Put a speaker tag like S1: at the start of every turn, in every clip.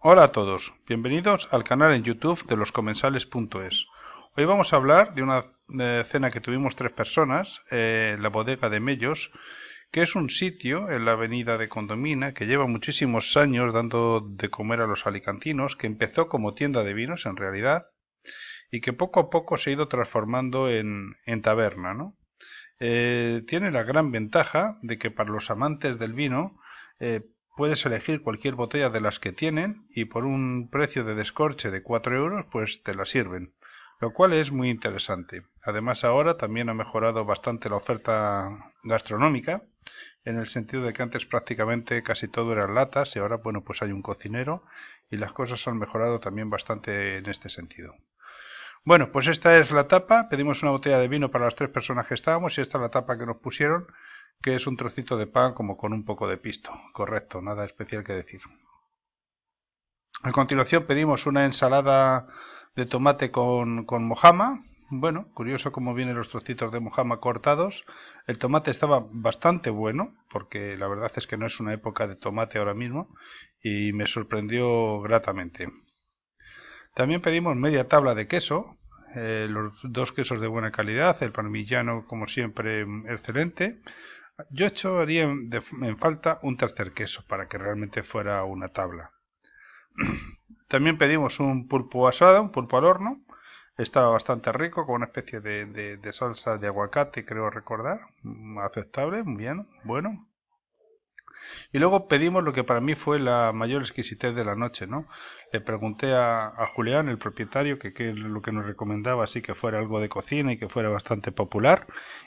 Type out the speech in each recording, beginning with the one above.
S1: Hola a todos, bienvenidos al canal en YouTube de loscomensales.es. Hoy vamos a hablar de una eh, cena que tuvimos tres personas eh, la bodega de Mellos, que es un sitio en la avenida de Condomina que lleva muchísimos años dando de comer a los alicantinos, que empezó como tienda de vinos en realidad y que poco a poco se ha ido transformando en, taberna. Eh, tiene la gran ventaja de que para los amantes del vino puedes elegir cualquier botella de las que tienen y por un precio de descorche de 4 euros pues te la sirven, lo cual es muy interesante. Además ahora también ha mejorado bastante la oferta gastronómica en el sentido de que antes prácticamente casi todo eran latas y ahora bueno pues hay un cocinero y las cosas han mejorado también bastante en este sentido. Bueno, pues esta es la tapa. Pedimos una botella de vino para las tres personas que estábamos y esta es la tapa que nos pusieron que es un trocito de pan como con un poco de pisto. Correcto, nada especial que decir. A continuación pedimos una ensalada de tomate con, con mojama. Bueno, curioso cómo vienen los trocitos de mojama cortados. El tomate estaba bastante bueno, porque la verdad es que no es una época de tomate ahora mismo, y me sorprendió gratamente. También pedimos media tabla de queso, eh, los dos quesos de buena calidad, el parmillano, como siempre mm, excelente, yo echaría en, en falta un tercer queso para que realmente fuera una tabla. También pedimos un pulpo asado, un pulpo al horno. Estaba bastante rico, con una especie de, de salsa de aguacate, creo recordar. Mm, aceptable, bien, bueno. Y luego pedimos lo que para mí fue la mayor exquisitez de la noche, ¿no? Le pregunté a, Julián, el propietario, que, es lo que nos recomendaba así que fuera algo de cocina y que fuera bastante popular,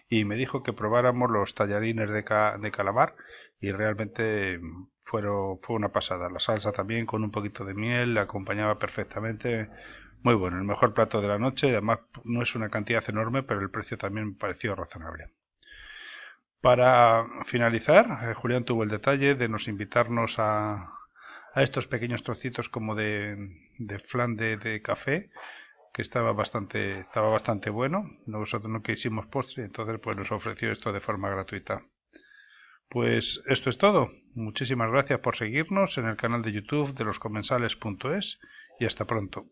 S1: y me dijo que probáramos los tallarines de, de calamar, y realmente fueron, fue una pasada. La salsa también con un poquito de miel la acompañaba perfectamente. Muy bueno, el mejor plato de la noche, además no es una cantidad enorme, pero el precio también me pareció razonable. Para finalizar, eh, Julián tuvo el detalle de nos invitarnos a, estos pequeños trocitos como de, flan de, café que estaba bastante estaba bastante bueno nosotros no hicimos postre entonces pues nos ofreció esto de forma gratuita pues esto es todo muchísimas gracias por seguirnos en el canal de youtube de loscomensales.es y hasta pronto